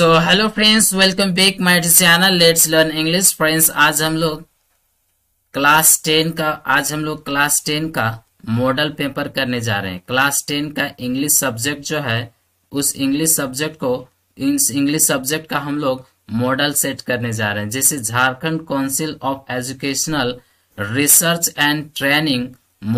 So hello friends welcome back my channel let's learn English friends आज हम लोग class ten का आज हम लोग क्लास टेन का मॉडल पेपर करने जा रहे हैं क्लास टेन का इंग्लिश सब्जेक्ट जो है उस इंग्लिश सब्जेक्ट को इस इंग्लिश सब्जेक्ट का हम लोग मॉडल सेट करने जा रहे हैं जैसे Jharkhand council of educational research and training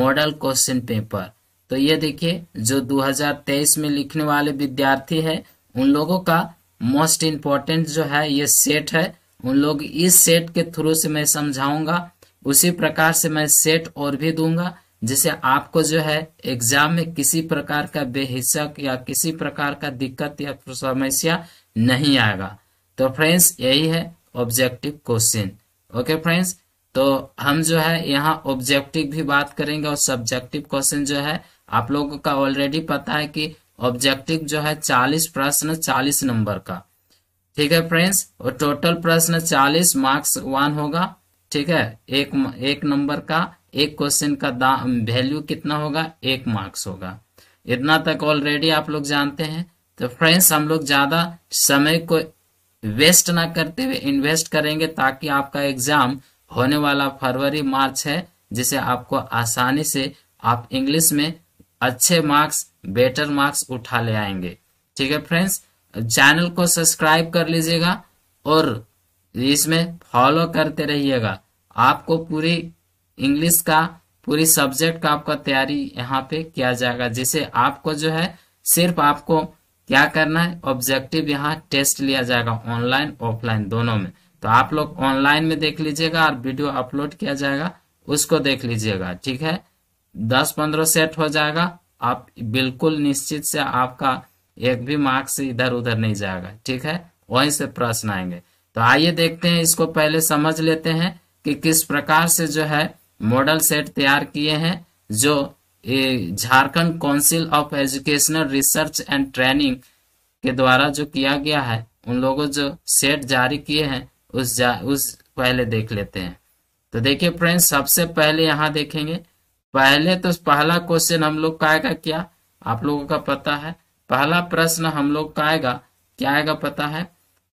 model question paper तो ये देखिए जो 2023 में लिखने वाले विद्यार्थी है उन लोगों का मोस्ट इम्पोर्टेंट जो है ये सेट है उन लोग इस सेट के थ्रू से मैं समझाऊंगा उसी प्रकार से मैं सेट और भी दूंगा जिसे आपको जो है एग्जाम में किसी प्रकार का बेहिचक या किसी प्रकार का दिक्कत या समस्या नहीं आएगा तो फ्रेंड्स यही है ऑब्जेक्टिव क्वेश्चन ओके फ्रेंड्स तो हम जो है यहाँ ऑब्जेक्टिव भी बात करेंगे और सब्जेक्टिव क्वेश्चन जो है आप लोगों का ऑलरेडी पता है कि ऑब्जेक्टिव जो है चालीस प्रश्न चालीस नंबर का ठीक है फ्रेंड्स और टोटल प्रश्न चालीस मार्क्स वन होगा ठीक है एक एक नंबर का एक क्वेश्चन का वैल्यू कितना होगा एक मार्क्स होगा इतना तक ऑलरेडी आप लोग जानते हैं तो फ्रेंड्स हम लोग ज्यादा समय को वेस्ट ना करते हुए इन्वेस्ट करेंगे ताकि आपका एग्जाम होने वाला फरवरी मार्च है जिसे आपको आसानी से आप इंग्लिश में अच्छे मार्क्स बेटर मार्क्स उठा ले आएंगे ठीक है फ्रेंड्स चैनल को सब्सक्राइब कर लीजिएगा और इसमें फॉलो करते रहिएगा आपको पूरी इंग्लिश का पूरी सब्जेक्ट का आपका तैयारी यहाँ पे किया जाएगा जिसे आपको जो है सिर्फ आपको क्या करना है ऑब्जेक्टिव यहाँ टेस्ट लिया जाएगा ऑनलाइन ऑफलाइन दोनों में तो आप लोग ऑनलाइन में देख लीजिएगा और वीडियो अपलोड किया जाएगा उसको देख लीजिएगा ठीक है दस पंद्रह सेट हो जाएगा आप बिल्कुल निश्चित से आपका एक भी मार्क्स इधर उधर नहीं जाएगा ठीक है वहीं से प्रश्न आएंगे तो आइए देखते हैं इसको पहले समझ लेते हैं कि किस प्रकार से जो है मॉडल सेट तैयार किए हैं जो Jharkhand council of educational research and training के द्वारा जो किया गया है उन लोगों जो सेट जारी किए हैं उस जा, उस पहले देख लेते हैं तो देखिए फ्रेंड्स सबसे पहले यहाँ देखेंगे पहले तो पहला क्वेश्चन हम लोग का आएगा क्या आप लोगों का पता है पहला प्रश्न हम लोग का आएगा क्या आएगा पता है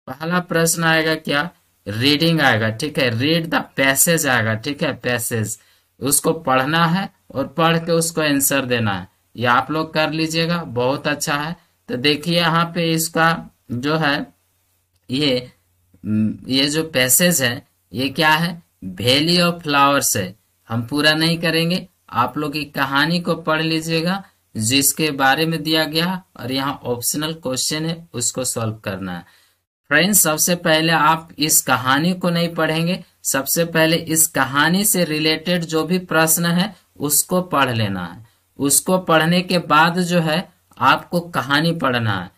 पहला प्रश्न आएगा क्या रीडिंग आएगा ठीक है रीड द पैसेज आएगा ठीक है पैसेज उसको पढ़ना है और पढ़ के उसको आंसर देना है ये आप लोग कर लीजिएगा बहुत अच्छा है तो देखिए यहाँ पे इसका जो है ये ये जो पैसेज है ये क्या है वैली ऑफ फ्लावर्स है हम पूरा नहीं करेंगे आप लोग एक कहानी को पढ़ लीजिएगा जिसके बारे में दिया गया और यहाँ ऑप्शनल क्वेश्चन है उसको सॉल्व करना है फ्रेंड्स सबसे पहले आप इस कहानी को नहीं पढ़ेंगे सबसे पहले इस कहानी से रिलेटेड जो भी प्रश्न है उसको पढ़ लेना है उसको पढ़ने के बाद जो है आपको कहानी पढ़ना है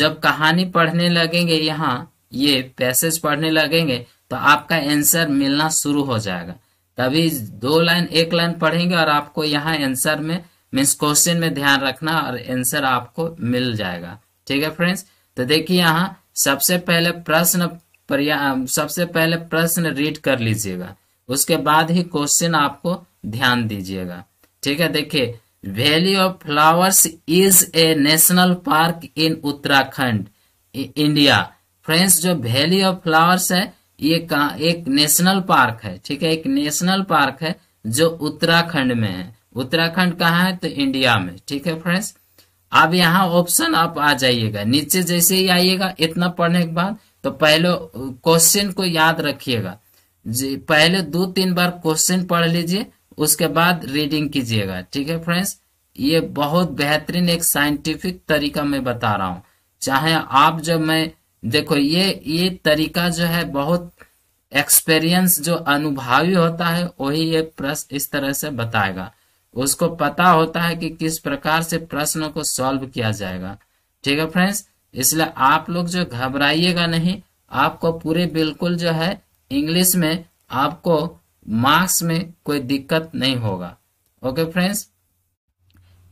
जब कहानी पढ़ने लगेंगे यहाँ ये पैसेज पढ़ने लगेंगे तो आपका आंसर मिलना शुरू हो जाएगा तभी दो लाइन एक लाइन पढ़ेंगे और आपको यहाँ आंसर में मीन्स क्वेश्चन में ध्यान रखना और आंसर आपको मिल जाएगा ठीक है फ्रेंड्स तो देखिए यहाँ सबसे पहले प्रश्न सबसे पहले प्रश्न रीड कर लीजिएगा उसके बाद ही क्वेश्चन आपको ध्यान दीजिएगा ठीक है देखिए valley of flowers is a national park in Uttarakhand India friends जो वैली ऑफ फ्लावर्स है ये का एक नेशनल पार्क है ठीक है एक नेशनल पार्क है जो उत्तराखंड में है उत्तराखंड कहाँ है तो इंडिया में ठीक है फ्रेंड्स अब यहाँ ऑप्शन आप आ जाइएगा नीचे जैसे ही आइएगा इतना पढ़ने के बाद तो पहले क्वेश्चन को याद रखिएगा पहले दो तीन बार क्वेश्चन पढ़ लीजिए उसके बाद रीडिंग कीजिएगा ठीक है फ्रेंड्स ये बहुत बेहतरीन एक साइंटिफिक तरीका मैं बता रहा हूँ चाहे आप जब मैं देखो ये ये तरीका जो है बहुत एक्सपीरियंस जो अनुभवी होता है वही ये प्रश्न इस तरह से बताएगा उसको पता होता है कि किस प्रकार से प्रश्न को सॉल्व किया जाएगा ठीक है फ्रेंड्स इसलिए आप लोग जो घबराइएगा नहीं आपको पूरे बिल्कुल जो है इंग्लिश में आपको मार्क्स में कोई दिक्कत नहीं होगा ओके फ्रेंड्स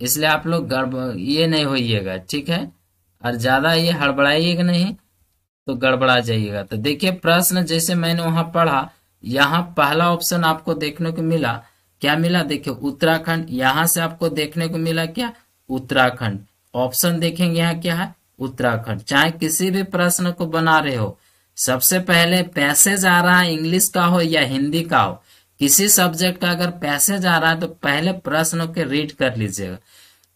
इसलिए आप लोग ये नहीं होइएगा ठीक है और ज्यादा ये हड़बड़ाइएगा नहीं तो गड़बड़ा जाइएगा तो देखिए प्रश्न जैसे मैंने वहां पढ़ा यहाँ पहला ऑप्शन आपको देखने को मिला क्या मिला देखिए उत्तराखंड यहां से आपको देखने को मिला क्या उत्तराखंड ऑप्शन देखेंगे यहाँ क्या है उत्तराखंड चाहे किसी भी प्रश्न को बना रहे हो सबसे पहले पैसेज आ रहा है इंग्लिश का हो या हिंदी का हो किसी सब्जेक्ट का अगर पैसेज आ रहा है तो पहले प्रश्न के रीड कर लीजिएगा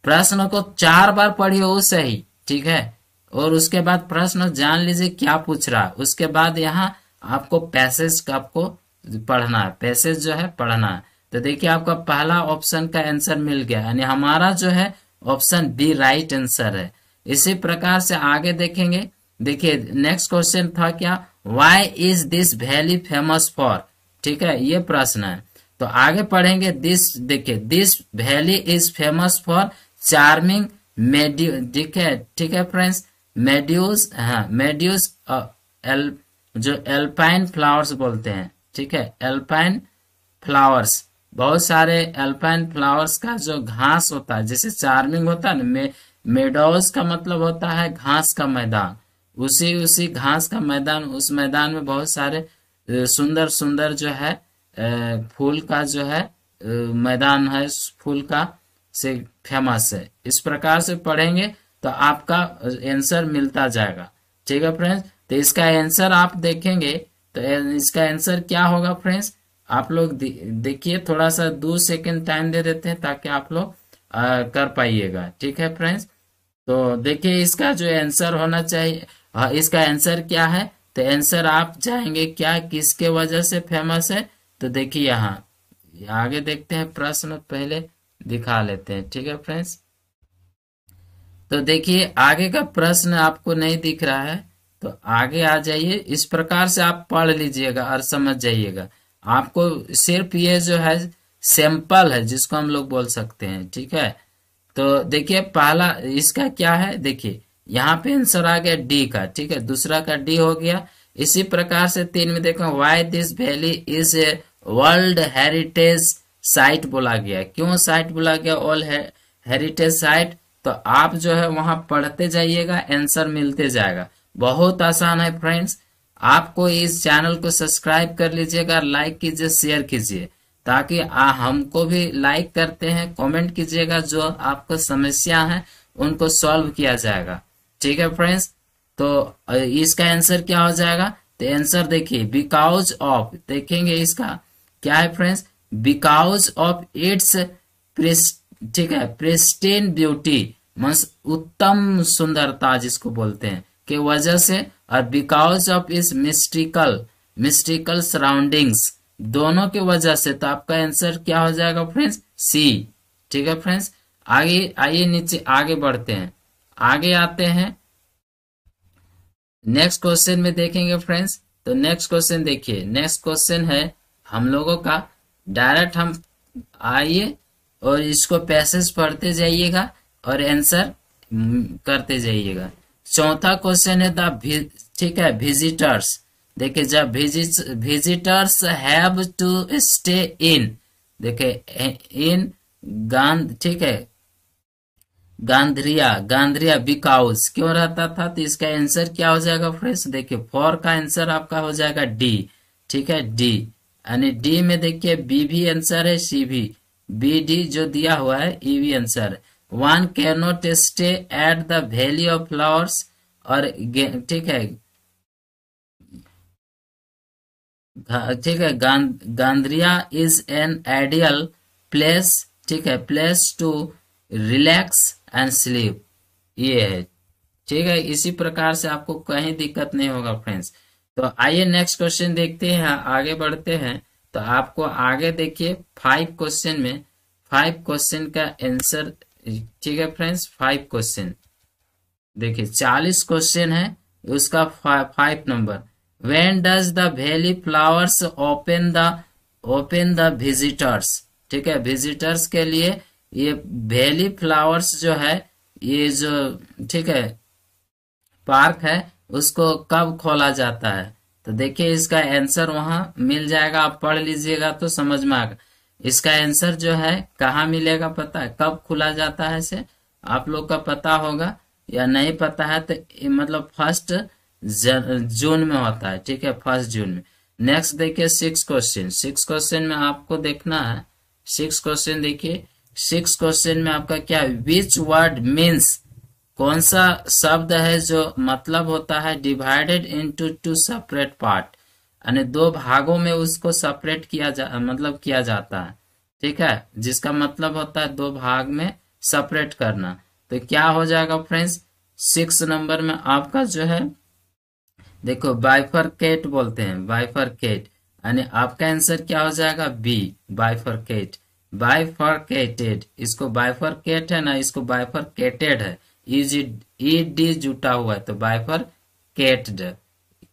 प्रश्न को चार बार पढ़िए वो सही ठीक है और उसके बाद प्रश्न जान लीजिए क्या पूछ रहा है उसके बाद यहाँ आपको पैसेज का आपको पढ़ना है पैसेज जो है पढ़ना है तो देखिए आपका पहला ऑप्शन का आंसर मिल गया यानी हमारा जो है ऑप्शन बी राइट आंसर है इसी प्रकार से आगे देखेंगे देखिए नेक्स्ट क्वेश्चन था क्या why is this valley famous for ठीक है ये प्रश्न है तो आगे पढ़ेंगे दिस देखिए this valley is famous for charming meadows ठीक है ठीक है फ्रेंड्स मेड्यूज हाँ मेड्यूज एल जो एल्पाइन फ्लावर्स बोलते हैं ठीक है एल्पाइन फ्लावर्स बहुत सारे एल्पाइन फ्लावर्स का जो घास होता है जैसे चार्मिंग होता है ना मेडोज का मतलब होता है घास का मैदान उसी उसी घास का मैदान उस मैदान में बहुत सारे सुंदर सुंदर जो है फूल का जो है मैदान है फूल का से फेमस है इस प्रकार से पढ़ेंगे तो आपका आंसर मिलता जाएगा ठीक है फ्रेंड्स तो इसका आंसर आप देखेंगे तो इसका आंसर क्या होगा फ्रेंड्स आप लोग देखिए थोड़ा सा दो सेकेंड टाइम दे देते हैं ताकि आप लोग कर पाइएगा ठीक है फ्रेंड्स तो देखिए इसका जो आंसर होना चाहिए इसका आंसर क्या है तो आंसर आप चाहेंगे क्या किसके वजह से फेमस है तो देखिए यहाँ आगे देखते हैं प्रश्न पहले दिखा लेते हैं ठीक है फ्रेंड्स तो देखिए आगे का प्रश्न आपको नहीं दिख रहा है तो आगे आ जाइए इस प्रकार से आप पढ़ लीजिएगा और समझ जाइएगा आपको सिर्फ ये जो है सैंपल है जिसको हम लोग बोल सकते हैं ठीक है तो देखिए पहला इसका क्या है देखिए यहाँ पे आंसर आ गया डी का ठीक है दूसरा का डी हो गया इसी प्रकार से तीन में देखो why this valley is a world heritage site बोला गया क्यों साइट बोला गया ऑल हेरिटेज साइट तो आप जो है वहां पढ़ते जाइएगा आंसर मिलते जाएगा बहुत आसान है फ्रेंड्स आपको इस चैनल को सब्सक्राइब कर लीजिएगा लाइक कीजिए शेयर कीजिए ताकि आ हमको भी लाइक करते हैं कमेंट कीजिएगा जो आपको समस्या है उनको सॉल्व किया जाएगा ठीक है फ्रेंड्स तो इसका आंसर क्या हो जाएगा तो आंसर देखिए बिकाउज ऑफ देखेंगे इसका क्या है फ्रेंड्स बिकाउज ऑफ इट्स ठीक है प्रेस्टेन ब्यूटी मंस उत्तम सुंदरता जिसको बोलते हैं के वजह से और बिकॉज ऑफ इस मिस्टिकल मिस्टिकल सराउंडिंग्स दोनों के वजह से तो आपका आंसर क्या हो जाएगा फ्रेंड्स सी ठीक है फ्रेंड्स आगे आइए नीचे आगे बढ़ते हैं आगे आते हैं नेक्स्ट क्वेश्चन में देखेंगे फ्रेंड्स तो नेक्स्ट क्वेश्चन देखिए नेक्स्ट क्वेश्चन है हम लोगों का डायरेक्ट हम आइए और इसको पैसेज पढ़ते जाइएगा और आंसर हम्म, करते जाइएगा चौथा क्वेश्चन है ठीक है विजिटर्स देखिए जब visitors have to stay in देखे इन गांध ठीक है गांधरिया गांधरिया बिकाउस क्यों रहता था तो इसका आंसर क्या हो जाएगा फ्रेंड्स देखिए फोर का आंसर आपका हो जाएगा डी ठीक है डी यानी डी में देखिए बी भी आंसर है सी भी बी डी जो दिया हुआ है ई वी answer one cannot stay at the valley of flowers और ठीक है ठीक है Ghangaria is an ideal place ठीक है place to relax and sleep ये है ठीक है इसी प्रकार से आपको कहीं दिक्कत नहीं होगा फ्रेंड्स तो आइए नेक्स्ट क्वेश्चन देखते हैं आगे बढ़ते हैं तो आपको आगे देखिए फाइव क्वेश्चन में फाइव क्वेश्चन का आंसर ठीक है फ्रेंड्स फाइव क्वेश्चन देखिए चालीस क्वेश्चन है उसका five number when does the valley flowers open the open the visitors ठीक है विजिटर्स के लिए ये वैली फ्लावर्स जो है ये जो ठीक है पार्क है उसको कब खोला जाता है तो देखिए इसका आंसर वहां मिल जाएगा आप पढ़ लीजिएगा तो समझ में आएगा इसका आंसर जो है कहाँ मिलेगा पता है कब खुला जाता है इसे आप लोग का पता होगा या नहीं पता है तो मतलब फर्स्ट जून में होता है ठीक है फर्स्ट जून में नेक्स्ट देखिए सिक्स क्वेश्चन सिक्स क्वेश्चन में आपको देखना है सिक्स क्वेश्चन देखिए सिक्स क्वेश्चन में आपका क्या विच वर्ड मीन्स कौन सा शब्द है जो मतलब होता है divided into two separate part यानी दो भागों में उसको सेपरेट किया जा मतलब किया जाता है ठीक है जिसका मतलब होता है दो भाग में सेपरेट करना तो क्या हो जाएगा फ्रेंड्स सिक्स नंबर में आपका जो है देखो बाइफरकेट बोलते हैं बाइफरकेट यानी आपका आंसर क्या हो जाएगा बी बाइफरकेट बाइफरकेटेड इसको बाइफरकेट है ना इसको बाइफरकेटेड है जुटा हुआ है तो बाइफर कैटड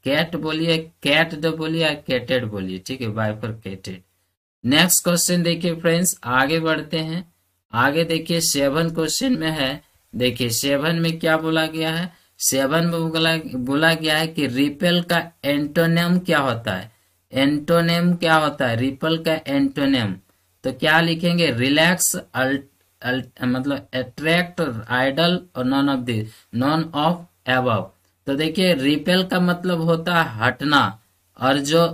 कैट बोलिए कैटड बोलिए कैटेड बोलिए ठीक है बायफर कैटेड नेक्स्ट क्वेश्चन देखिए फ्रेंड्स आगे बढ़ते हैं आगे देखिए सेवन क्वेश्चन में है देखिए सेवन में क्या बोला गया है सेवन में बोला बोला गया है कि रिपेल का एंटोनियम क्या होता है एंटोनियम क्या होता है रिपल का एंटोनियम तो क्या लिखेंगे रिलैक्स अल्ट मतलब अट्रैक्ट आइडल और none of this none of above तो देखिए रिपेल का मतलब होता है हटना और जो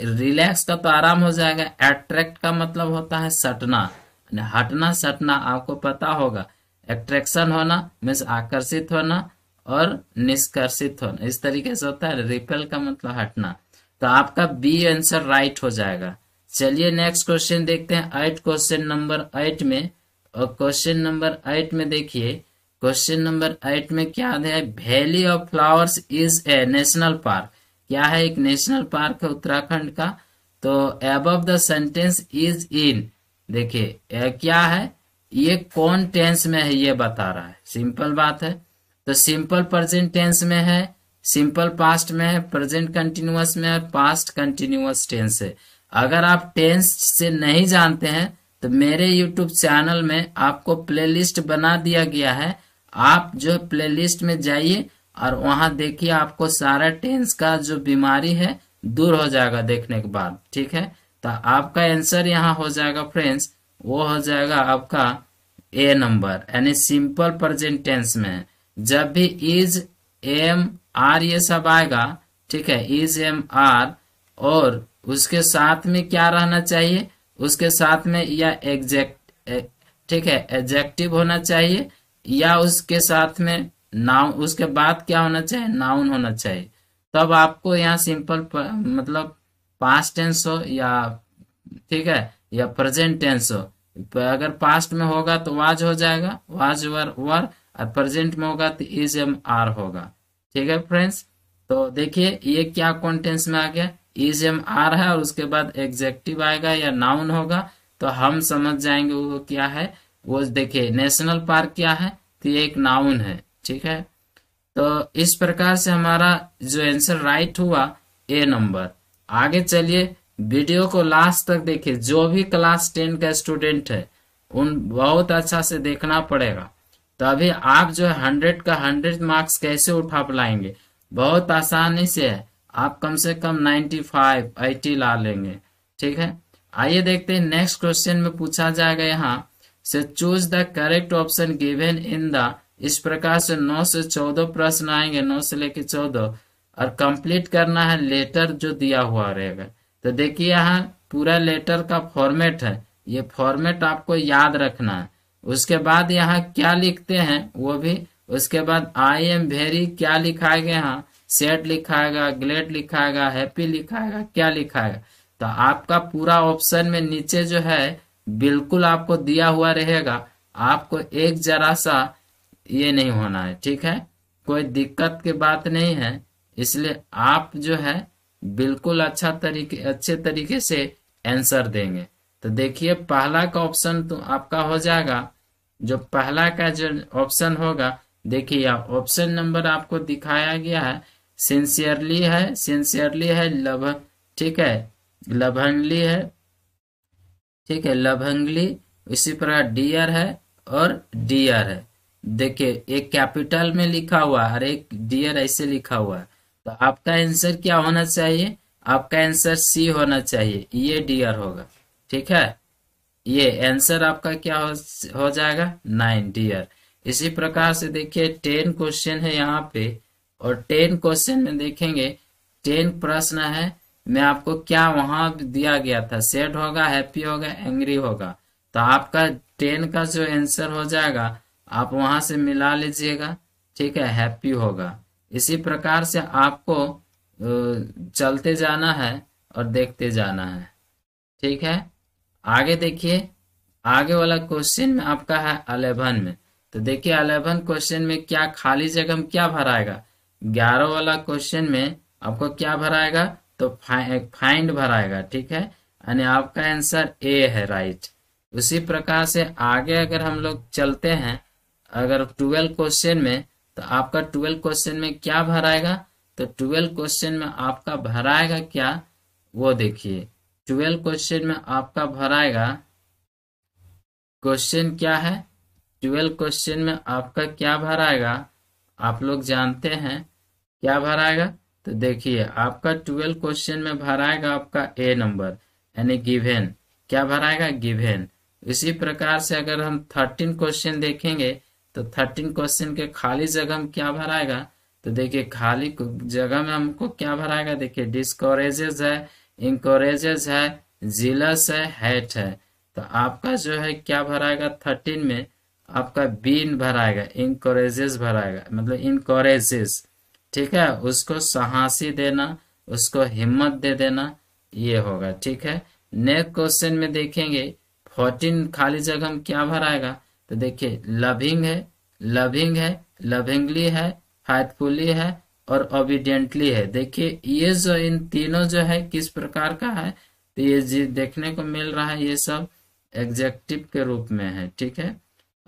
रिलैक्स का तो आराम हो जाएगा एट्रैक्ट का मतलब होता है सटना हटना सटना आपको पता होगा एट्रैक्शन होना मीन्स आकर्षित होना और निष्कर्षित होना इस तरीके से होता है रिपेल का मतलब हटना तो आपका बी आंसर राइट हो जाएगा चलिए नेक्स्ट क्वेश्चन देखते हैं एट क्वेश्चन नंबर एट में और क्वेश्चन नंबर एट में देखिए क्वेश्चन नंबर एट में क्या है Valley of flowers is a national park क्या है एक नेशनल पार्क है उत्तराखंड का तो एब द सेंटेंस इज इन देखिए क्या है ये कौन टेंस में है ये बता रहा है सिंपल बात है तो सिंपल प्रेजेंट टेंस में है सिंपल पास्ट में है प्रेजेंट कंटिन्यूअस में है पास्ट कंटिन्यूस टेंस है अगर आप टेंस से नहीं जानते हैं तो मेरे यूट्यूब चैनल में आपको प्लेलिस्ट बना दिया गया है आप जो प्लेलिस्ट में जाइए और वहां देखिए आपको सारा टेंस का जो बीमारी है दूर हो जाएगा देखने के बाद ठीक है तो आपका आंसर यहाँ हो जाएगा फ्रेंड्स वो हो जाएगा आपका ए नंबर यानी सिंपल प्रेजेंट टेंस में जब भी इज एम आर ये सब आएगा ठीक है इज एम आर और उसके साथ में क्या रहना चाहिए उसके साथ में या एग्जैक्ट ठीक है एग्जेक्टिव होना चाहिए या उसके साथ में नाउन उसके बाद क्या होना चाहिए नाउन होना चाहिए तब आपको यहाँ सिंपल मतलब पास्ट टेंस हो या ठीक है या प्रेजेंट टेंस हो अगर पास्ट में होगा तो वाज हो जाएगा वाज वर वर और प्रेजेंट में होगा तो इज एम आर होगा ठीक है फ्रेंड्स तो देखिए ये क्या कॉन्टेंस में आ गया इज एम आर है और उसके बाद एग्जेक्टिव आएगा या नाउन होगा तो हम समझ जाएंगे वो क्या है वो देखिए नेशनल पार्क क्या है तो ये एक नाउन है ठीक है तो इस प्रकार से हमारा जो आंसर राइट हुआ ए नंबर आगे चलिए वीडियो को लास्ट तक देखिए जो भी क्लास टेन का स्टूडेंट है उन बहुत अच्छा से देखना पड़ेगा तो अभी आप जो है हंड्रेड का हंड्रेड मार्क्स कैसे उठा पाएंगे बहुत आसानी से है आप कम से कम 95 80 ला लेंगे ठीक है आइए देखते हैं नेक्स्ट क्वेश्चन में पूछा जाएगा यहाँ से choose the correct option given in the इस प्रकार से 9 से 14 प्रश्न आएंगे 9 से लेके 14 और कंप्लीट करना है लेटर जो दिया हुआ रहेगा तो देखिए यहाँ पूरा लेटर का फॉर्मेट है ये फॉर्मेट आपको याद रखना है उसके बाद यहाँ क्या लिखते हैं वो भी उसके बाद आई एम वेरी क्या लिखाएंगे यहाँ सेट लिखाएगा ग्लेड लिखाएगा हैप्पी लिखाएगा क्या लिखाएगा तो आपका पूरा ऑप्शन में नीचे जो है बिल्कुल आपको दिया हुआ रहेगा आपको एक जरा सा ये नहीं होना है ठीक है कोई दिक्कत की बात नहीं है इसलिए आप जो है बिल्कुल अच्छा तरीके अच्छे तरीके से आंसर देंगे तो देखिए पहला का ऑप्शन तो आपका हो जाएगा जो पहला का जो ऑप्शन होगा देखिए ऑप्शन नंबर आपको दिखाया गया है सिंसियरली है सिंसियरली है लभ ठीक है लभंगली है ठीक है लभंगली इसी प्रकार डियर है और डियर है देखिए एक कैपिटल में लिखा हुआ और एक डियर ऐसे लिखा हुआ है तो आपका आंसर क्या होना चाहिए आपका आंसर सी होना चाहिए ये डियर होगा ठीक है ये आंसर आपका क्या हो, हो जाएगा नाइन डियर इसी प्रकार से देखिए टेन क्वेश्चन है यहाँ पे और टेन क्वेश्चन में देखेंगे टेन प्रश्न है मैं आपको क्या वहां दिया गया था सेट होगा हैप्पी होगा एंग्री होगा तो आपका टेन का जो आंसर हो जाएगा आप वहां से मिला लीजिएगा ठीक है हैप्पी होगा इसी प्रकार से आपको चलते जाना है और देखते जाना है ठीक है आगे देखिए आगे वाला क्वेश्चन में आपका है अलेवन में तो देखिए अलेवन क्वेश्चन में क्या खाली जगह में क्या भराएगा ग्यारह वाला क्वेश्चन में आपको क्या भराएगा तो फाइंड भराएगा ठीक है यानी आपका आंसर ए है राइट उसी प्रकार से आगे अगर हम लोग चलते हैं अगर ट्वेल्व क्वेश्चन में तो आपका ट्वेल्व क्वेश्चन में क्या भराएगा तो ट्वेल्व क्वेश्चन में आपका भराएगा क्या वो देखिए ट्वेल्व क्वेश्चन में आपका भराएगा क्वेश्चन क्या है ट्वेल्व क्वेश्चन में आपका क्या भराएगा आप लोग जानते हैं क्या भर आएगा तो देखिए आपका ट्वेल्व क्वेश्चन में भर आएगा आपका ए नंबर यानी गिवेन क्या भर आएगा गिवेन इसी प्रकार से अगर हम थर्टीन क्वेश्चन देखेंगे तो थर्टीन क्वेश्चन के खाली जगह में क्या भर आएगा तो देखिए खाली जगह में हमको क्या भर आएगा देखिए डिस्कोरेजेस है इंकोरेजेस है जिलस है हेट है तो आपका जो है क्या भर आएगा थर्टीन में आपका बीन भर आएगा भराएगा भर आएगा मतलब इंकोरेजेस ठीक है उसको साहसी देना उसको हिम्मत दे देना ये होगा ठीक है नेक्स्ट क्वेश्चन में देखेंगे फोर्टीन खाली जगह हम क्या भराएगा तो देखिए लविंग है लविंग है लविंगली है फाइटफुली है और ओबिडियंटली है देखिए ये जो इन तीनों जो है किस प्रकार का है तो ये जी देखने को मिल रहा है ये सब एग्जेक्टिव के रूप में है ठीक है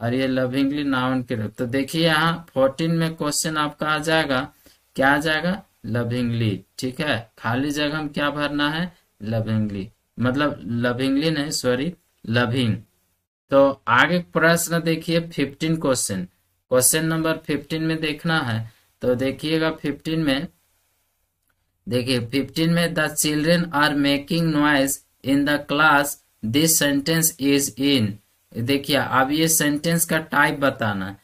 और ये लविंगली नाउन के रूप तो देखिए यहाँ फोर्टीन में क्वेश्चन आपका आ जाएगा क्या आ जाएगा लविंगली ठीक है खाली जगह में क्या भरना है लविंगली मतलब लविंगली नहीं सॉरी लविंग तो आगे प्रश्न देखिए fifteen question question number fifteen में देखना है तो देखिएगा फिफ्टीन में देखिए फिफ्टीन में the children are making noise in the class this sentence is in देखिए अब ये सेंटेंस का टाइप बताना है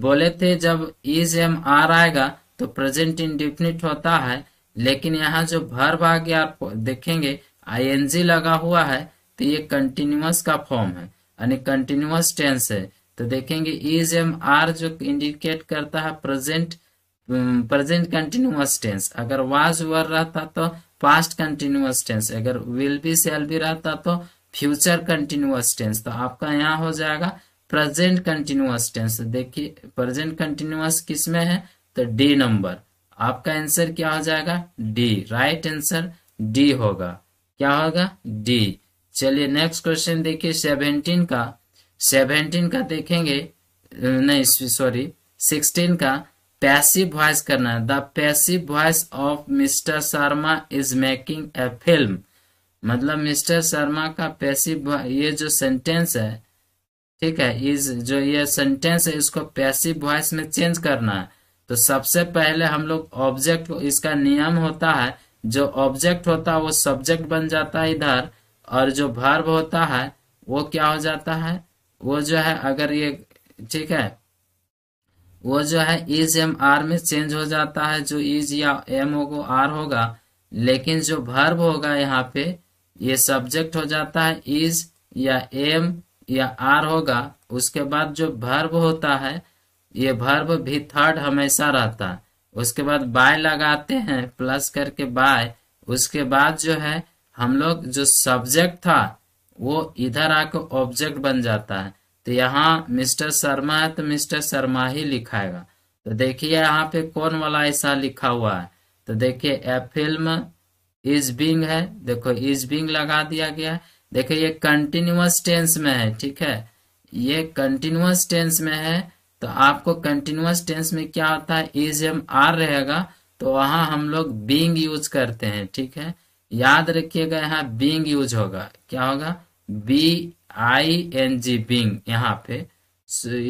बोले थे जब इज एम आर आएगा तो प्रेजेंट इंडिफिनिट होता है लेकिन यहाँ जो भर आ गया आप देखेंगे आईएनजी लगा हुआ है तो ये कंटिन्यूस का फॉर्म है यानी कंटिन्यूस टेंस है तो देखेंगे इज एम आर जो इंडिकेट करता है प्रेजेंट प्रेजेंट कंटिन्यूस टेंस अगर वाज वर रहता तो पास्ट कंटिन्यूस टेंस अगर विल बी सेल भी रहता तो फ्यूचर कंटिन्यूस टेंस तो आपका यहाँ हो जाएगा प्रेजेंट कंटिन्यूस टेंस देखिए प्रेजेंट कंटिन्यूस किसमें है तो डी नंबर आपका आंसर क्या हो जाएगा डी राइट आंसर डी होगा क्या होगा डी चलिए नेक्स्ट क्वेश्चन देखिए सेवनटीन का सेवनटीन का देखेंगे नहीं सॉरी सिक्सटीन का पैसिव वॉइस करना है the passive voice of mister Sharma is making a film मतलब मिस्टर शर्मा का पैसिव ये जो सेंटेंस है ठीक है इस जो ये सेंटेंस है इसको पैसिव वॉइस में चेंज करना है तो सबसे पहले हम लोग ऑब्जेक्ट इसका नियम होता है जो ऑब्जेक्ट होता है वो सब्जेक्ट बन जाता है इधर और जो भर्व होता है वो क्या हो जाता है वो जो है अगर ये ठीक है वो जो है इज एम आर में चेंज हो जाता है जो इज या एम ओ आर होगा लेकिन जो भर्व होगा यहाँ पे ये सब्जेक्ट हो जाता है इज या एम या आर होगा उसके बाद जो भर्व होता है ये भर्व भी थर्ड हमेशा रहता है उसके बाद बाय लगाते हैं प्लस करके बाय उसके बाद जो है हम लोग जो सब्जेक्ट था वो इधर आकर ऑब्जेक्ट बन जाता है तो यहाँ मिस्टर शर्मा है तो मिस्टर शर्मा ही लिखाएगा तो देखिए यहाँ पे कौन वाला ऐसा लिखा हुआ है तो देखिए ए फिल्म इज बिंग है देखो इज बिंग लगा दिया गया है देखो ये कंटिन्यूस टेंस में है ठीक है ये कंटिन्यूस टेंस में है तो आपको कंटिन्यूस टेंस में क्या होता है इज एम आर रहेगा तो वहां हम लोग बींग यूज करते हैं ठीक है याद रखिएगा यहाँ बींग यूज होगा क्या होगा B I N G being यहाँ पे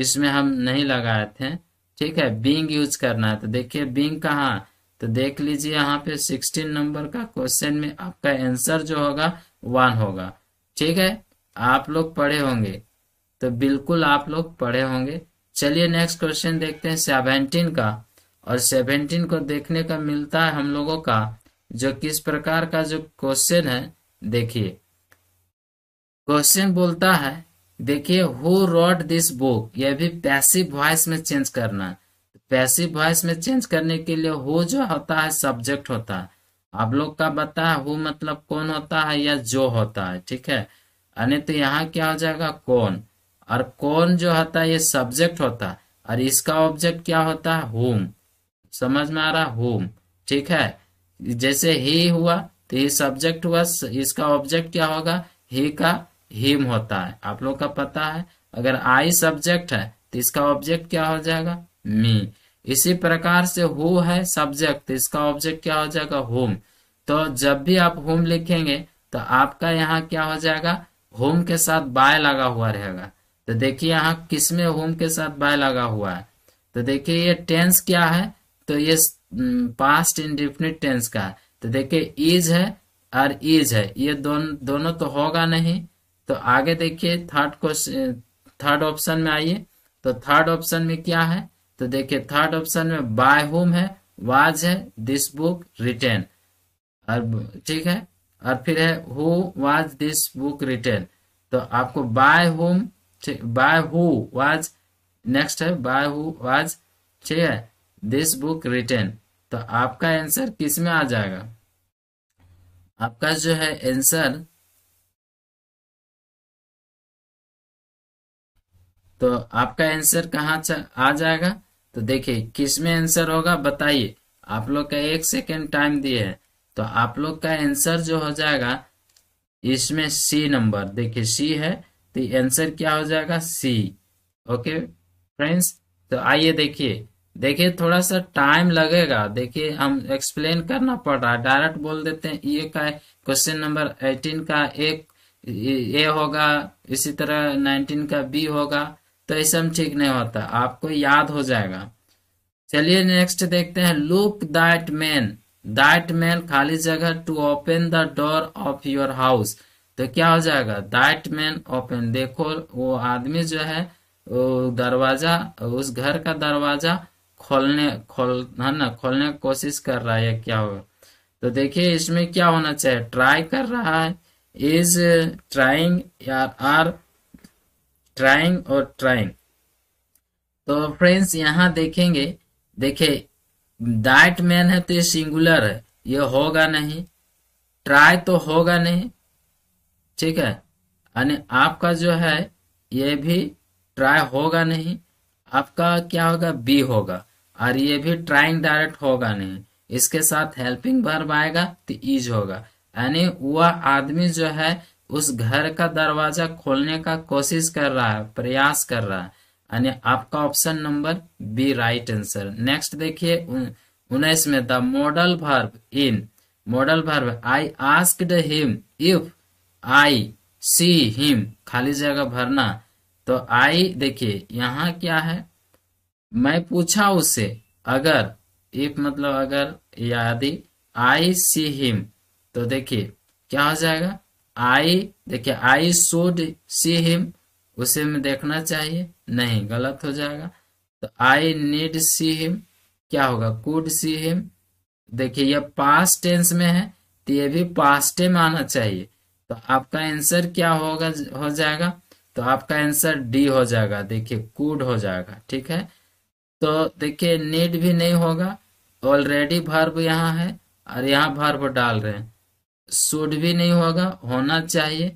इसमें हम नहीं लगाए थे ठीक है बींग यूज करना है तो देखिए बींग कहाँ तो देख लीजिए यहाँ पे सिक्सटीन नंबर का क्वेश्चन में आपका आंसर जो होगा वन होगा ठीक है आप लोग पढ़े होंगे तो बिल्कुल आप लोग पढ़े होंगे चलिए नेक्स्ट क्वेश्चन देखते हैं सेवेंटीन का और सेवेंटीन को देखने का मिलता है हम लोगों का जो किस प्रकार का जो क्वेश्चन है देखिए क्वेश्चन बोलता है देखिए हु रॉट दिस बुक यह भी पैसिव वॉइस में चेंज करना पैसिव वॉइस में चेंज करने के लिए हु जो होता है सब्जेक्ट होता है आप लोग का बता है हु मतलब कौन होता है या जो होता है ठीक है अन्य तो यहाँ क्या हो जाएगा कौन और कौन जो होता है ये सब्जेक्ट होता और इसका ऑब्जेक्ट क्या होता है होम समझ में आ रहा होम ठीक है जैसे ही हुआ तो ये सब्जेक्ट हुआ इसका ऑब्जेक्ट क्या होगा ही का हिम होता है आप लोग का पता है अगर आई सब्जेक्ट है तो इसका ऑब्जेक्ट क्या हो जाएगा मी इसी प्रकार से हु है सब्जेक्ट तो इसका ऑब्जेक्ट क्या हो जाएगा होम तो जब भी आप होम लिखेंगे तो आपका यहाँ क्या हो जाएगा होम के साथ बाय लगा हुआ रहेगा तो देखिए यहाँ किस में होम के साथ बाय लगा हुआ है तो देखिए ये टेंस क्या है तो ये पास्ट इंडिफिनिट टेंस का है तो देखिए इज है और इज है ये दोन, दोनों तो होगा नहीं तो आगे देखिए थर्ड क्वेश्चन थर्ड ऑप्शन में आइए तो थर्ड ऑप्शन में क्या है तो देखिए थर्ड ऑप्शन में बाय होम है वाज है दिस बुक रिटेन और ठीक है और फिर है who was this book written तो आपको बाय होम ठीक बाय हु वाज नेक्स्ट है बाय हु वाज ठीक है दिस बुक रिटेन तो आपका आंसर किस में आ जाएगा आपका जो है आंसर तो आपका आंसर कहाँ आ जाएगा तो देखिए किस में आंसर होगा बताइए आप लोग का एक सेकेंड टाइम दिए है तो आप लोग का आंसर जो हो जाएगा इसमें सी नंबर देखिए सी है तो आंसर क्या हो जाएगा सी ओके फ्रेंड्स तो आइए देखिए देखिए थोड़ा सा टाइम लगेगा देखिए हम एक्सप्लेन करना पड़ रहा है डायरेक्ट बोल देते हैं ये का क्वेश्चन नंबर एटीन का एक ए होगा इसी तरह नाइनटीन का बी होगा तो ऐसे में ठीक नहीं होता आपको याद हो जाएगा चलिए नेक्स्ट देखते हैं look that man that man खाली जगह to open the door of your house तो क्या हो जाएगा दैट मैन ओपन देखो वो आदमी जो है वो दरवाजा उस घर का दरवाजा खोलने खोल है ना खोलने की कोशिश कर रहा है क्या हो तो देखिए इसमें क्या होना चाहिए ट्राई कर रहा है इज ट्राइंग आर ट्राइंग और ट्राइंग तो फ्रेंड्स यहाँ देखेंगे देखिए दैट मैन है तो ये सिंगुलर है ये होगा नहीं ट्राई तो होगा नहीं ठीक है यानी आपका जो है ये भी ट्राई होगा नहीं आपका क्या होगा बी होगा और ये भी ट्राइंग डायरेक्ट होगा नहीं इसके साथ हेल्पिंग वर्ब आएगा तो इज होगा यानी वह आदमी जो है उस घर का दरवाजा खोलने का कोशिश कर रहा है प्रयास कर रहा है यानी आपका option number B right answer next देखिए उन्नीस में the modal verb in modal verb I asked him if I see him खाली जगह भरना तो आई देखिए यहाँ क्या है मैं पूछा उससे अगर इफ मतलब अगर यदि आई सी हिम तो देखिए क्या हो जाएगा आई देखिए आई शुड सी हिम उसे में देखना चाहिए नहीं गलत हो जाएगा तो आई नीड सी हिम क्या होगा कुड सी हिम देखिए यह पास्ट टेंस में है तो ये भी पास्ट में आना चाहिए तो आपका आंसर क्या होगा हो जाएगा तो आपका आंसर डी हो जाएगा देखिए कूड हो जाएगा ठीक है तो देखिए नीड भी नहीं होगा ऑलरेडी भर्ब यहाँ है और यहाँ भर्ब डाल रहे हैं शुड भी नहीं होगा होना चाहिए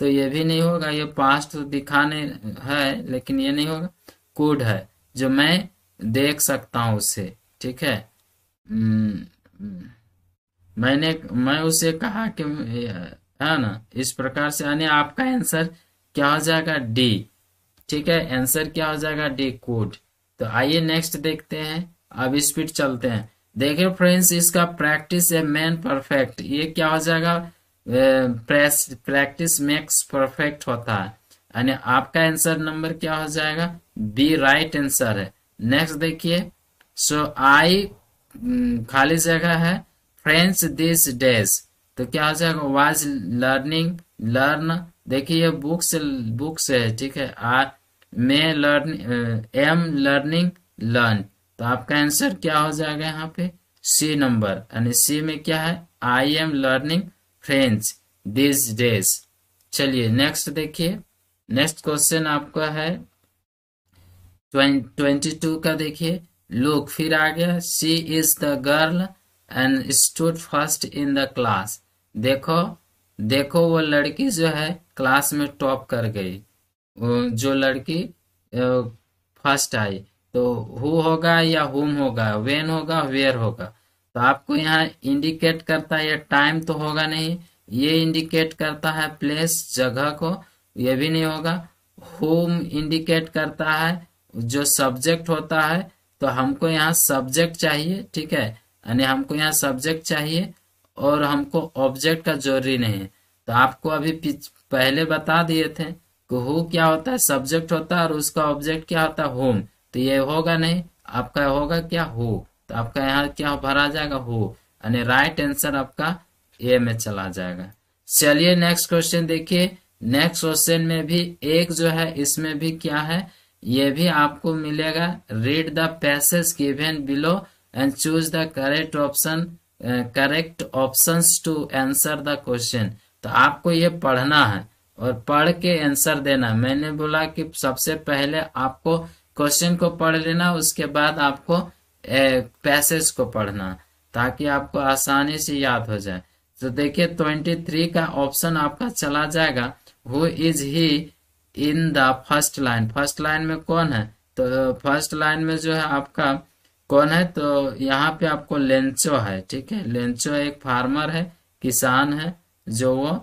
तो ये भी नहीं होगा ये पास्ट तो दिखाने है लेकिन ये नहीं होगा कूड है जो मैं देख सकता हूँ उसे ठीक है हम्म, हम्म। मैंने मैं उसे कहा कि है हाँ ना इस प्रकार से यानी आपका आंसर क्या हो जाएगा डी ठीक है आंसर क्या हो जाएगा डी कोड तो आइए नेक्स्ट देखते हैं अब स्पीड चलते हैं देखिए फ्रेंड्स इसका प्रैक्टिस ए मैन परफेक्ट ये क्या हो जाएगा प्रैक्टिस मेक्स परफेक्ट होता है यानी आपका आंसर नंबर क्या हो जाएगा बी राइट आंसर है नेक्स्ट देखिए सो आई हम्म, खाली जगह है फ्रेंड्स दिस डेज तो क्या हो जाएगा वाज लर्निंग लर्न देखिए ये बुक्स बुक्स है ठीक है are may learn am learning learn तो आपका आंसर क्या हो जाएगा यहाँ पे सी नंबर यानी सी में क्या है I am learning French this days चलिए नेक्स्ट देखिए नेक्स्ट क्वेश्चन आपका है ट्वेंटी टू का देखिए लुक फिर आ गया C is the girl and stood first in the class देखो देखो वो लड़की जो है क्लास में टॉप कर गई जो लड़की फर्स्ट आई तो हु होगा या हुम होगा वेन होगा वेयर होगा तो आपको यहाँ इंडिकेट करता है टाइम तो होगा नहीं ये इंडिकेट करता है प्लेस जगह को ये भी नहीं होगा होम इंडिकेट करता है जो सब्जेक्ट होता है तो हमको यहाँ सब्जेक्ट चाहिए ठीक है यानी हमको यहाँ सब्जेक्ट चाहिए और हमको ऑब्जेक्ट का जरूरी नहीं है तो आपको अभी पहले बता दिए थे कि हु क्या होता है सब्जेक्ट होता है और उसका ऑब्जेक्ट क्या होता है होम तो ये होगा नहीं आपका होगा क्या हो तो आपका यहाँ क्या भरा जाएगा हो यानी राइट आंसर आपका ए में चला जाएगा चलिए नेक्स्ट क्वेश्चन देखिए नेक्स्ट क्वेश्चन में भी एक जो है इसमें भी क्या है ये भी आपको मिलेगा read the passage given below and choose the correct option correct options to answer the question तो आपको ये पढ़ना है और पढ़ के आंसर देना मैंने बोला कि सबसे पहले आपको क्वेश्चन को पढ़ लेना उसके बाद आपको पैसेज को पढ़ना ताकि आपको आसानी से याद हो जाए तो देखिए ट्वेंटी थ्री का ऑप्शन आपका चला जाएगा who is he in the first line first line में कौन है तो फर्स्ट लाइन में जो है आपका कौन है तो यहाँ पे आपको लेंचो है ठीक है लेंचो एक फार्मर है किसान है जो वो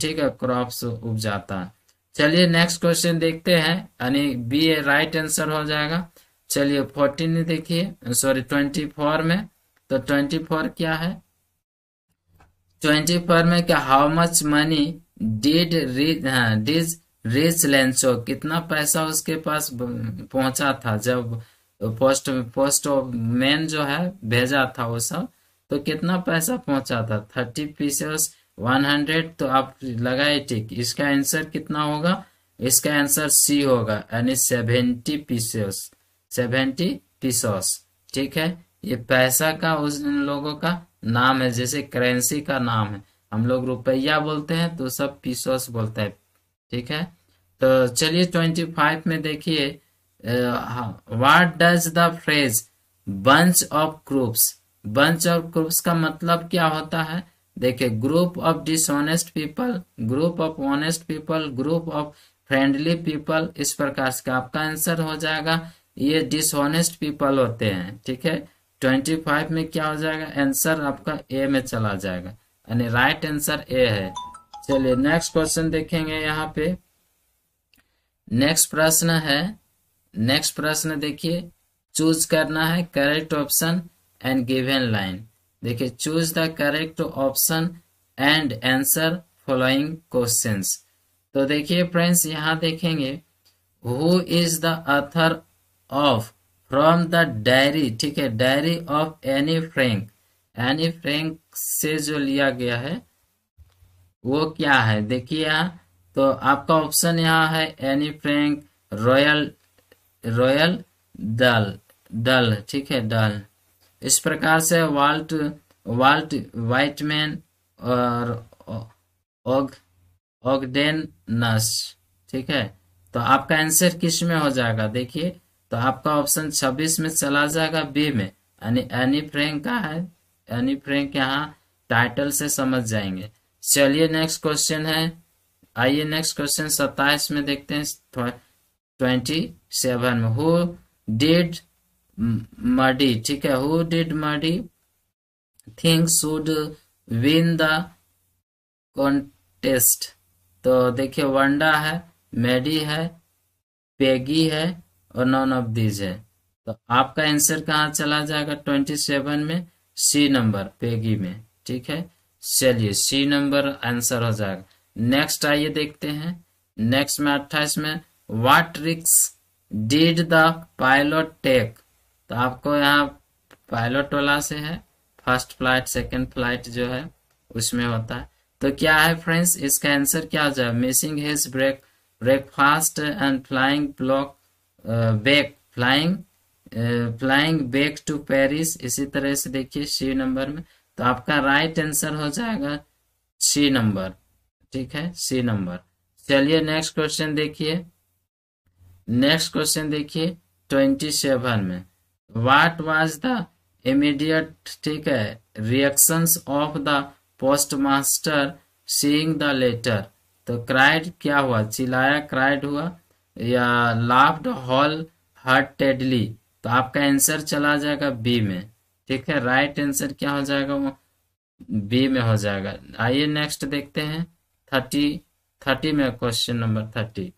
ठीक है क्रॉप्स उपजाता है चलिए नेक्स्ट क्वेश्चन देखते हैं यानी बी ए राइट आंसर हो जाएगा चलिए फोर्टीन देखिए सॉरी ट्वेंटी फोर में तो ट्वेंटी फोर क्या है ट्वेंटी फोर में क्या how much money did rich डिज रिच लेंसो कितना पैसा उसके पास पहुंचा था जब पोस्ट पोस्ट मैन जो है भेजा था वो सब तो कितना पैसा पहुंचा था थर्टी पीसेस वन हंड्रेड तो आप लगाए ठीक इसका आंसर कितना होगा इसका आंसर सी होगा यानी सेवेंटी पीसेस सेवेंटी पीसोस ठीक है ये पैसा का उस लोगों का नाम है जैसे करेंसी का नाम है हम लोग रुपया बोलते हैं तो सब पीसोस बोलते हैं ठीक है तो चलिए ट्वेंटी फाइव में देखिए what does the phrase bunch of groups bunch of groups का मतलब क्या होता है देखिए group of dishonest people group of honest people group of friendly people इस प्रकार का आपका आंसर हो जाएगा ये डिसऑनेस्ट पीपल होते हैं ठीक है ट्वेंटी फाइव में क्या हो जाएगा आंसर आपका ए में चला जाएगा यानी राइट आंसर ए है चलिए नेक्स्ट क्वेश्चन देखेंगे यहाँ पे नेक्स्ट प्रश्न है नेक्स्ट प्रश्न देखिए चूज करना है correct option and given line देखिए choose the correct option and answer following question तो देखिए फ्रेंड्स यहाँ देखेंगे who is the author of from the diary ठीक है diary of Anne Frank Anne Frank से जो लिया गया है वो क्या है देखिए यहाँ तो आपका ऑप्शन यहाँ है Anne Frank Roald Roald Dahl Dahl ठीक है डल इस प्रकार से वाल्ट वाल्ट वाइटमैन और ओग ओगडेन नस ठीक है तो आपका आंसर किस में हो जाएगा देखिए तो आपका ऑप्शन 26 में चला जाएगा बी में यानी एनी फ्रेंक का है एनी फ्रेंक यहाँ टाइटल से समझ जाएंगे चलिए नेक्स्ट क्वेश्चन है आइए नेक्स्ट क्वेश्चन 27 में देखते हैं ट्वेंटी सेवन में हु डिड मडी ठीक है who did Muddy think should win the contest तो देखिए वंडा है मेडी है पेगी है और नॉन ऑफ दीज है तो आपका आंसर कहाँ चला जाएगा ट्वेंटी सेवन में सी नंबर पेगी में ठीक है चलिए सी नंबर आंसर हो जाएगा नेक्स्ट आइए देखते हैं नेक्स्ट में अट्ठाईस में What tricks did the pilot take तो आपको यहाँ पायलट वाला से है फर्स्ट फ्लाइट सेकेंड फ्लाइट जो है उसमें होता है तो क्या है फ्रेंड्स इसका आंसर क्या हो जाए missing his break breakfast and flying block back flying flying back to Paris इसी तरह से देखिए सी नंबर में तो आपका राइट right आंसर हो जाएगा सी नंबर ठीक है सी नंबर चलिए नेक्स्ट क्वेश्चन देखिए नेक्स्ट क्वेश्चन देखिए ट्वेंटी सेवन में वाट वाज द इमीडिएट ठीक है reactions of the postmaster seeing the letter तो क्राइड क्या हुआ चिल्लाया क्राइड हुआ या लाफ्ड हॉल हार्टेडली तो आपका आंसर चला जाएगा बी में ठीक है राइट आंसर क्या हो जाएगा वो बी में हो जाएगा आइए नेक्स्ट देखते हैं थर्टी थर्टी में क्वेश्चन नंबर थर्टी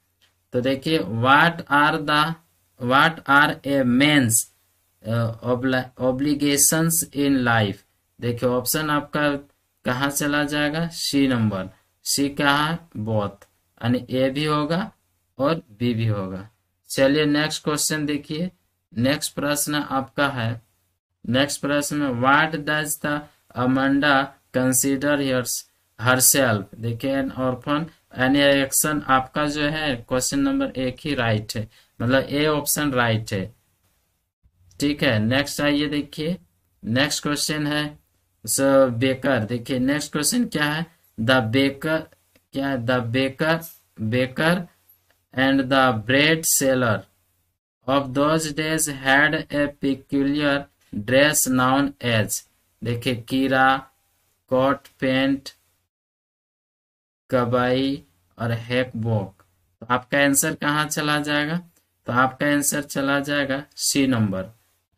तो देखिए what are the what are a man's obligations in life देखिए ऑप्शन आपका कहा चला जाएगा सी नंबर सी कहा बोथ यानी ए भी होगा और बी भी होगा चलिए नेक्स्ट क्वेश्चन देखिए नेक्स्ट प्रश्न आपका है नेक्स्ट प्रश्न में what does the Amanda consider hers herself देखिए एन ऑर्फन यानी एक्शन आपका जो है क्वेश्चन नंबर एक ही राइट है मतलब ए ऑप्शन राइट है ठीक है नेक्स्ट आइए देखिए नेक्स्ट क्वेश्चन है सो बेकर देखिए नेक्स्ट क्वेश्चन क्या है द बेकर क्या है the baker baker and the bread seller of those days had a peculiar dress known as देखिए कीरा कोट पेंट कबाई और हैकबॉक तो आपका आंसर कहाँ चला जाएगा तो आपका आंसर चला जाएगा सी नंबर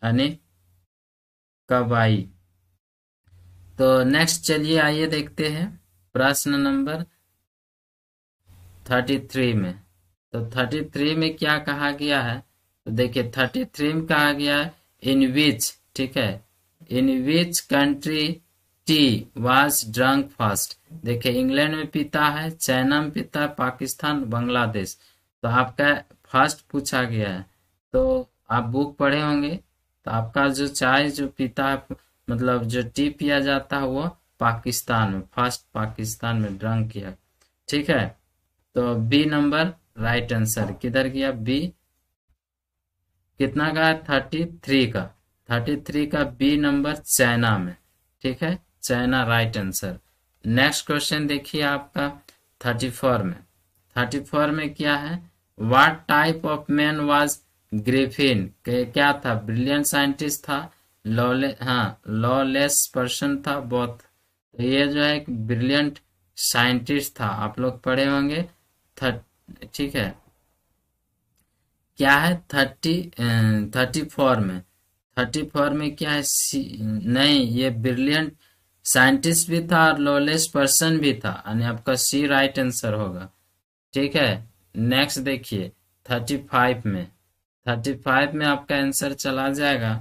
यानी कबाई तो नेक्स्ट चलिए आइए देखते हैं प्रश्न नंबर थर्टी थ्री में तो थर्टी थ्री में क्या कहा गया है तो देखिए थर्टी थ्री में कहा गया है इन विच ठीक है in which country tea was drunk first देखिए इंग्लैंड में पीता है चाइना में पीता है पाकिस्तान बांग्लादेश तो आपका फर्स्ट पूछा गया है तो आप बुक पढ़े होंगे तो आपका जो चाय जो पीता है मतलब जो टी पिया जाता है वो पाकिस्तान में फर्स्ट पाकिस्तान में ड्रंक किया ठीक है तो बी नंबर राइट आंसर किधर गया बी कितना का है थर्टी थ्री का थर्टी थ्री का बी नंबर चाइना में ठीक है China right answer next question देखिए आपका थर्टी फोर में थर्टी फोर में क्या है what type of man was Griffin क्या था ब्रिलियंट साइंटिस्ट था लॉले हाँ लॉलेस पर्सन था बहुत तो ये जो है एक ब्रिलियंट साइंटिस्ट था आप लोग पढ़े होंगे ठीक है क्या है थर्टी थर्टी फोर में थर्टी फोर में क्या है सी नहीं ये ब्रिलियंट साइंटिस्ट भी था और लोलेस्ट पर्सन भी था यानी आपका सी राइट आंसर होगा ठीक है नेक्स्ट देखिए थर्टी फाइव में थर्टी फाइव में आपका आंसर चला जाएगा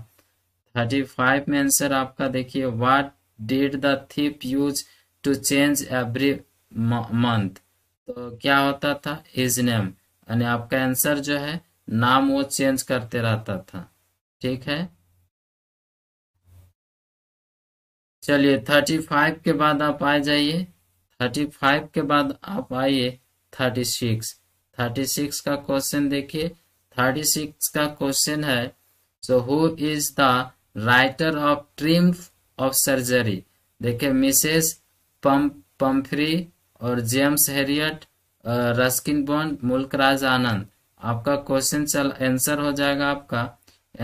थर्टी फाइव में आंसर आपका देखिए what did the thief use to change every month तो क्या होता था हिज नेम यानी आपका आंसर जो है नाम वो चेंज करते रहता था ठीक है चलिए थर्टी फाइव के बाद आप आ जाइए थर्टी फाइव के बाद आप आइए थर्टी सिक्स थर्टी सिक्स का क्वेश्चन देखिए थर्टी सिक्स का क्वेश्चन है so who is the writer of triumph of surgery देखिए मिसेस पम्फ्री और James Herriot Ruskin Bond Mulk Raj Anand आपका क्वेश्चन चल आंसर हो जाएगा आपका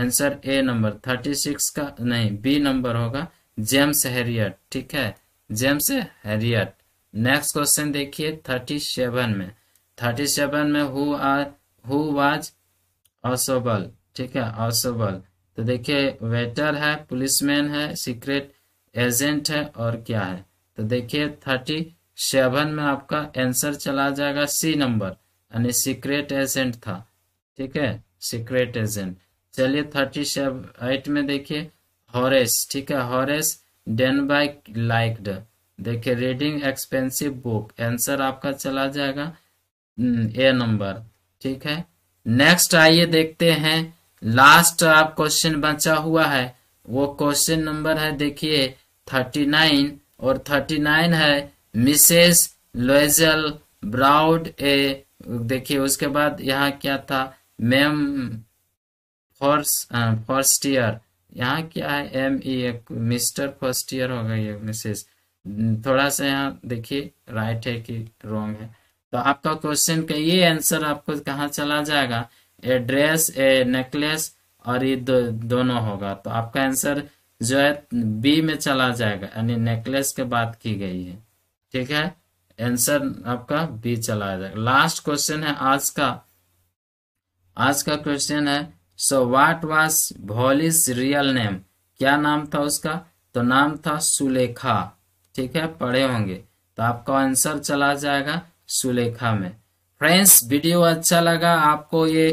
answer A number thirty six का नहीं बी नंबर होगा जेम्स हैरियट ठीक है जेम्स हैरियट नेक्स्ट क्वेश्चन देखिए थर्टी सेवन में थर्टी सेवन में हु आर हु वाज असोबल ठीक है असोबल तो देखिए वेटर है पुलिसमैन है सीक्रेट एजेंट है और क्या है तो देखिए थर्टी सेवन में आपका आंसर चला जाएगा सी नंबर यानी सीक्रेट एजेंट था ठीक है सीक्रेट एजेंट चलिए थर्टी सेवन एट में देखिए हॉरेस ठीक है हॉरेस डेन बाई लाइक्ड देखिए रीडिंग एक्सपेंसिव बुक आंसर आपका चला जाएगा ए hmm, नंबर ठीक है नेक्स्ट आइए देखते हैं लास्ट आप क्वेश्चन बचा हुआ है वो क्वेश्चन नंबर है देखिए थर्टी नाइन और थर्टी नाइन है मिसेस लोएजल ब्राउड ए देखिए उसके बाद यहाँ क्या था मैम फर्स्ट फर्स्ट ईयर यहाँ क्या e है M E mister first year होगा ये मिसेस थोड़ा सा यहाँ देखिए राइट है कि रॉन्ग है तो आपका क्वेश्चन का ये आंसर आपको कहाँ चला जाएगा ए ड्रेस ए नेकलेस और ये दो, दोनों होगा तो आपका आंसर जो है बी में चला जाएगा यानी नेकलेस के बात की गई है ठीक है आंसर आपका बी चला जाएगा लास्ट क्वेश्चन है आज का आज का क्वेश्चन है so what was Bholi's real name क्या नाम था उसका तो नाम था सुलेखा ठीक है पढ़े होंगे तो आपका आंसर चला जाएगा सुलेखा में फ्रेंड्स वीडियो अच्छा लगा आपको ये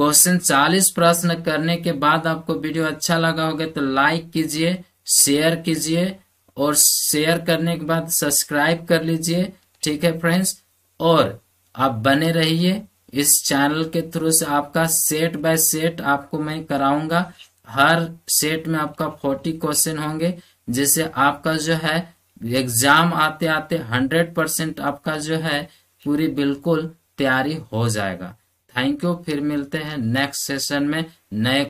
क्वेश्चन 40 प्रश्न करने के बाद आपको वीडियो अच्छा लगा होगा तो लाइक कीजिए शेयर कीजिए और शेयर करने के बाद सब्सक्राइब कर लीजिए ठीक है फ्रेंड्स और आप बने रहिए इस चैनल के थ्रू से आपका सेट बाय सेट आपको मैं कराऊंगा हर सेट में आपका फोर्टी क्वेश्चन होंगे जिससे आपका जो है एग्जाम आते आते हंड्रेड परसेंट आपका जो है पूरी बिल्कुल तैयारी हो जाएगा थैंक यू फिर मिलते हैं नेक्स्ट सेशन में नए